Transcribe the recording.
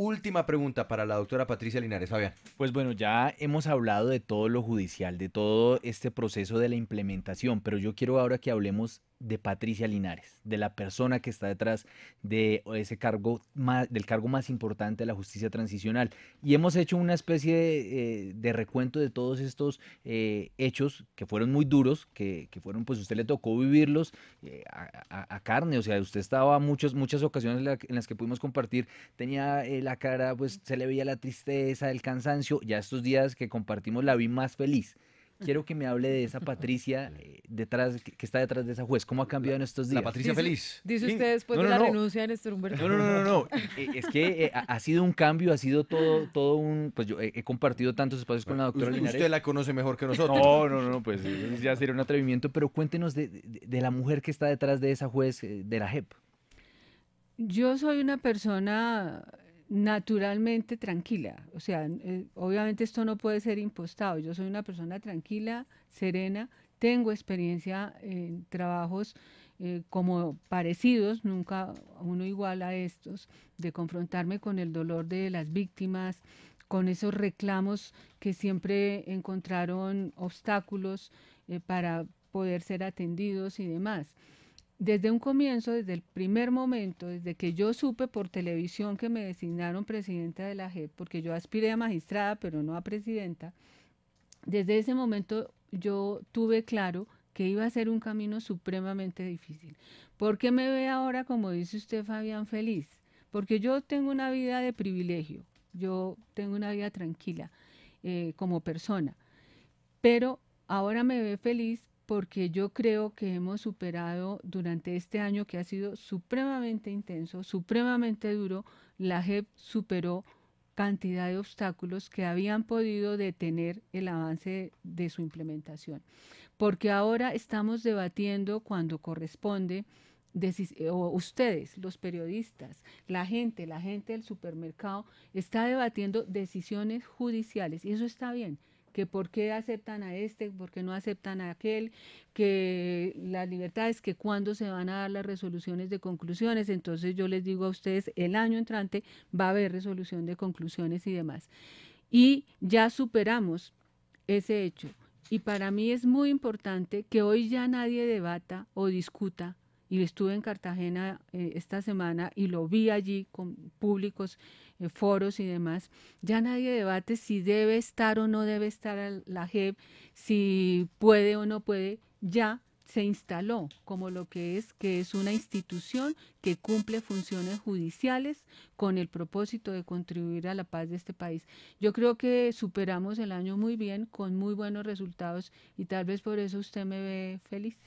Última pregunta para la doctora Patricia Linares, Fabián. Pues bueno, ya hemos hablado de todo lo judicial, de todo este proceso de la implementación, pero yo quiero ahora que hablemos de Patricia Linares, de la persona que está detrás de ese cargo del cargo más importante de la justicia transicional. Y hemos hecho una especie de, eh, recuento de todos estos eh, hechos que fueron muy duros, que, fueron, pues usted le tocó vivirlos eh, a, carne, o sea, usted estaba muchas, muchas ocasiones en las que pudimos compartir, tenía la cara, pues se le veía la tristeza, el cansancio, ya estos días que compartimos la vi más feliz quiero que me hable de esa Patricia eh, detrás, que está detrás de esa juez. ¿Cómo ha cambiado en estos días? La Patricia feliz. Dice usted después de la renuncia de Néstor Humberto. No, no, no, no. Eh, eh, es que ha sido un cambio, ha sido todo, todo un. Pues yo he, compartido tantos espacios con la doctora Linares. Usted la conoce mejor que nosotros. No, no, no, pues ya sería un atrevimiento, pero cuéntenos de la mujer que está detrás de esa juez de la JEP. Yo soy una persona naturalmente tranquila. O sea, eh, obviamente esto no puede ser impostado. Yo soy una persona tranquila, serena, tengo experiencia en trabajos eh, como parecidos, nunca uno igual a estos, de confrontarme con el dolor de las víctimas, con esos reclamos que siempre encontraron obstáculos eh, para poder ser atendidos y demás desde un comienzo, desde el primer momento, desde que yo supe por televisión que me designaron presidenta de la JEP, porque yo aspiré a magistrada, pero no a presidenta, desde ese momento yo tuve claro que iba a ser un camino supremamente difícil. ¿Por qué me ve ahora, como dice usted, Fabián, feliz? Porque yo tengo una vida de privilegio, yo tengo una vida tranquila eh, como persona, pero ahora me ve feliz porque yo creo que hemos superado durante este año que ha sido supremamente intenso, supremamente duro, la JEP superó cantidad de obstáculos que habían podido detener el avance de, su implementación. Porque ahora estamos debatiendo cuando corresponde ustedes, los periodistas, la gente, la gente del supermercado, está debatiendo decisiones judiciales y eso está bien, que por qué aceptan a este, por qué no aceptan a aquel, que la libertad es que cuándo se van a dar las resoluciones de conclusiones. Entonces yo les digo a ustedes, el año entrante va a haber resolución de conclusiones y demás. Y ya superamos ese hecho. Y para mí es muy importante que hoy ya nadie debata o discuta y estuve en Cartagena eh, esta semana y lo vi allí con públicos, eh, foros y demás, ya nadie debate si debe estar o no debe estar la JEP, si puede o no puede, ya se instaló como lo que es, que es una institución que cumple funciones judiciales con el propósito de contribuir a la paz de este país. Yo creo que superamos el año muy bien, con muy buenos resultados y tal vez por eso usted me ve feliz.